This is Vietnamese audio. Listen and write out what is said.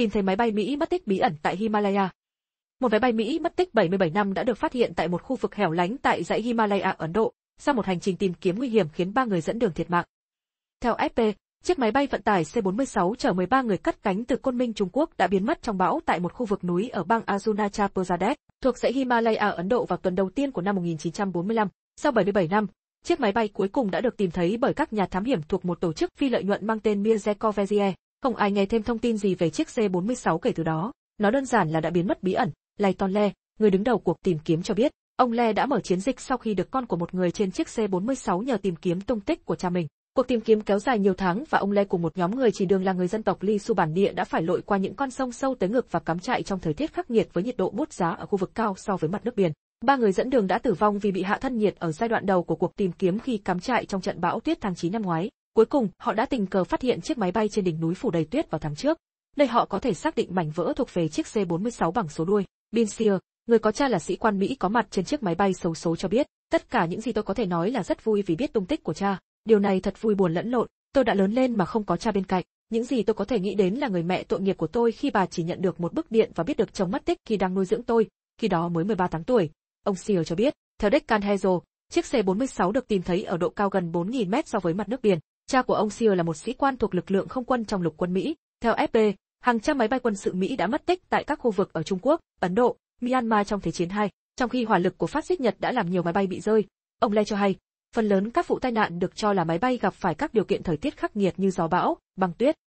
tìm thấy máy bay Mỹ mất tích bí ẩn tại Himalaya. Một máy bay Mỹ mất tích 77 năm đã được phát hiện tại một khu vực hẻo lánh tại dãy Himalaya Ấn Độ, sau một hành trình tìm kiếm nguy hiểm khiến ba người dẫn đường thiệt mạng. Theo FP, chiếc máy bay vận tải C-46 chở 13 người cất cánh từ Côn Minh Trung Quốc đã biến mất trong bão tại một khu vực núi ở bang Arunachal Pradesh, thuộc dãy Himalaya Ấn Độ vào tuần đầu tiên của năm 1945. Sau 77 năm, chiếc máy bay cuối cùng đã được tìm thấy bởi các nhà thám hiểm thuộc một tổ chức phi lợi nhuận mang tên Mirzakovazhie. Không ai nghe thêm thông tin gì về chiếc C46 kể từ đó, nó đơn giản là đã biến mất bí ẩn. Lai Le, người đứng đầu cuộc tìm kiếm cho biết, ông Le đã mở chiến dịch sau khi được con của một người trên chiếc C46 nhờ tìm kiếm tung tích của cha mình. Cuộc tìm kiếm kéo dài nhiều tháng và ông Le cùng một nhóm người chỉ đường là người dân tộc Li Su bản địa đã phải lội qua những con sông sâu tới ngực và cắm trại trong thời tiết khắc nghiệt với nhiệt độ bút giá ở khu vực cao so với mặt nước biển. Ba người dẫn đường đã tử vong vì bị hạ thân nhiệt ở giai đoạn đầu của cuộc tìm kiếm khi cắm trại trong trận bão tuyết tháng 9 năm ngoái. Cuối cùng, họ đã tình cờ phát hiện chiếc máy bay trên đỉnh núi phủ đầy tuyết vào tháng trước. Nơi họ có thể xác định mảnh vỡ thuộc về chiếc C-46 bằng số đuôi. Bin Sear, người có cha là sĩ quan Mỹ có mặt trên chiếc máy bay xấu số cho biết, tất cả những gì tôi có thể nói là rất vui vì biết tung tích của cha. Điều này thật vui buồn lẫn lộn, tôi đã lớn lên mà không có cha bên cạnh. Những gì tôi có thể nghĩ đến là người mẹ tội nghiệp của tôi khi bà chỉ nhận được một bức điện và biết được chồng mất tích khi đang nuôi dưỡng tôi, khi đó mới 13 tháng tuổi. Ông Sear cho biết, theo Deccan Hazel, chiếc C-46 được tìm thấy ở độ cao gần 4.000 mét so với mặt nước biển. Cha của ông Sear là một sĩ quan thuộc lực lượng không quân trong lục quân Mỹ. Theo FP, hàng trăm máy bay quân sự Mỹ đã mất tích tại các khu vực ở Trung Quốc, Ấn Độ, Myanmar trong Thế chiến II. trong khi hỏa lực của phát xít Nhật đã làm nhiều máy bay bị rơi. Ông Lê cho hay, phần lớn các vụ tai nạn được cho là máy bay gặp phải các điều kiện thời tiết khắc nghiệt như gió bão, băng tuyết,